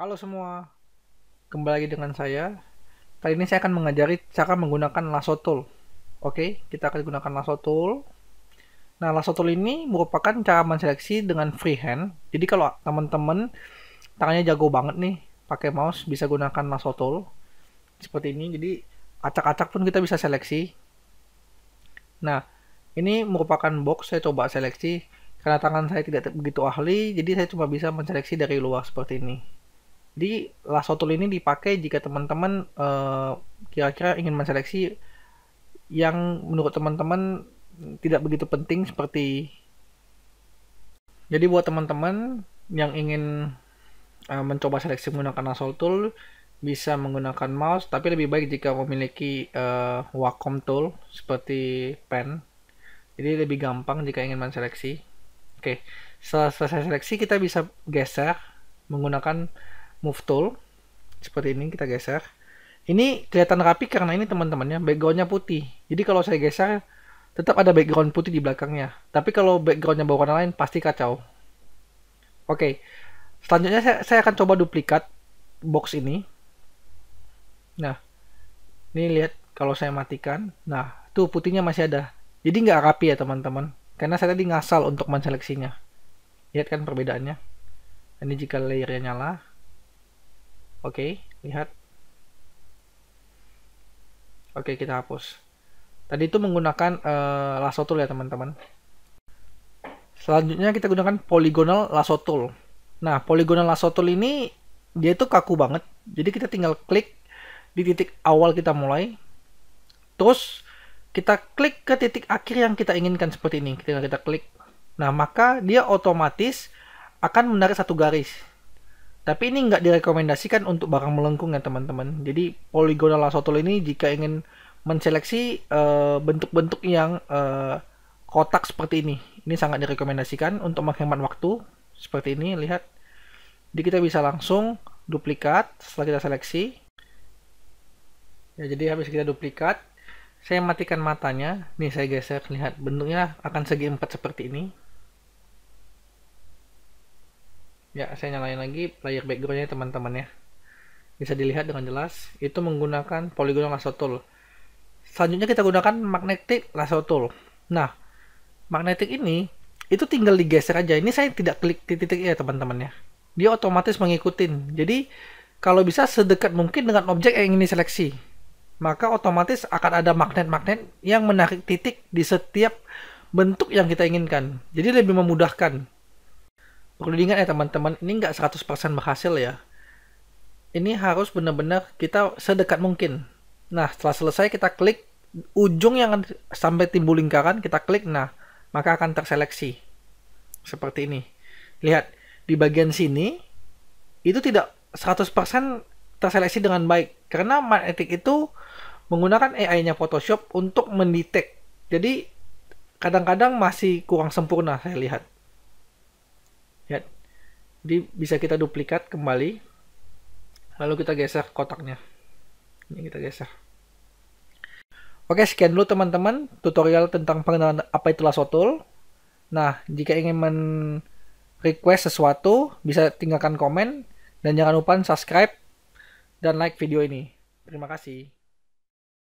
Halo semua, kembali lagi dengan saya. Kali ini saya akan mengajari cara menggunakan lasso tool. Oke, kita akan gunakan lasso tool. Nah, lasso tool ini merupakan cara menseleksi dengan freehand. Jadi kalau teman-teman tangannya jago banget nih, pakai mouse bisa gunakan lasso tool. Seperti ini, jadi acak-acak pun kita bisa seleksi. Nah, ini merupakan box, saya coba seleksi. Karena tangan saya tidak begitu ahli, jadi saya cuma bisa menseleksi dari luar seperti ini. Di Lasso tool ini dipakai jika teman-teman kira eh, kira-kira ingin menseleksi yang menurut teman-teman tidak begitu penting seperti jadi buat teman-teman yang ingin uh, mencoba seleksi menggunakan Lasso tool bisa menggunakan mouse tapi lebih baik jika memiliki uh, Wacom tool seperti pen jadi lebih gampang jika ingin menseleksi oke setelah selesai seleksi kita bisa geser menggunakan move tool seperti ini kita geser ini kelihatan rapi karena ini teman-temannya backgroundnya putih jadi kalau saya geser tetap ada background putih di belakangnya tapi kalau backgroundnya berwarna lain pasti kacau oke okay. selanjutnya saya, saya akan coba duplikat box ini nah ini lihat kalau saya matikan nah tuh putihnya masih ada jadi nggak rapi ya teman-teman karena saya tadi ngasal untuk menseleksinya lihat kan perbedaannya ini jika layernya nyala Oke, lihat. Oke, kita hapus. Tadi itu menggunakan uh, lasso tool ya teman-teman. Selanjutnya kita gunakan polygonal lasso tool. Nah, polygonal lasso tool ini dia itu kaku banget. Jadi kita tinggal klik di titik awal kita mulai. Terus kita klik ke titik akhir yang kita inginkan seperti ini. Kita kita klik. Nah, maka dia otomatis akan menarik satu garis. Tapi ini nggak direkomendasikan untuk barang melengkung ya teman-teman. Jadi poligonal asotol ini jika ingin menseleksi eh, bentuk-bentuk uh, yang uh, kotak seperti ini. Ini sangat direkomendasikan untuk menghemat waktu seperti ini. Lihat, jadi kita bisa langsung duplikat setelah kita seleksi. Ya, jadi habis kita duplikat, saya matikan matanya. Nih saya geser, lihat bentuknya akan segi empat seperti ini. Ya, saya nyalain lagi player backgroundnya teman-teman ya. Bisa dilihat dengan jelas, itu menggunakan polygon lasso tool. Selanjutnya kita gunakan magnetic lasso tool. Nah, magnetic ini itu tinggal digeser aja. Ini saya tidak klik titik-titik ya teman-teman ya. Dia otomatis mengikuti Jadi kalau bisa sedekat mungkin dengan objek yang ingin diseleksi. Maka otomatis akan ada magnet-magnet yang menarik titik di setiap bentuk yang kita inginkan. Jadi lebih memudahkan perlu diingat ya eh, teman-teman ini nggak 100% berhasil ya ini harus benar-benar kita sedekat mungkin nah setelah selesai kita klik ujung yang sampai timbul lingkaran kita klik nah maka akan terseleksi seperti ini lihat di bagian sini itu tidak 100% terseleksi dengan baik karena magnetic itu menggunakan AI-nya Photoshop untuk mendetek jadi kadang-kadang masih kurang sempurna saya lihat di, bisa kita duplikat kembali lalu kita geser kotaknya ini kita geser Oke, sekian dulu teman-teman tutorial tentang pengenalan apa itu Lasso Tool. Nah, jika ingin men-request sesuatu, bisa tinggalkan komen. Dan jangan lupa subscribe dan like video ini. Terima kasih.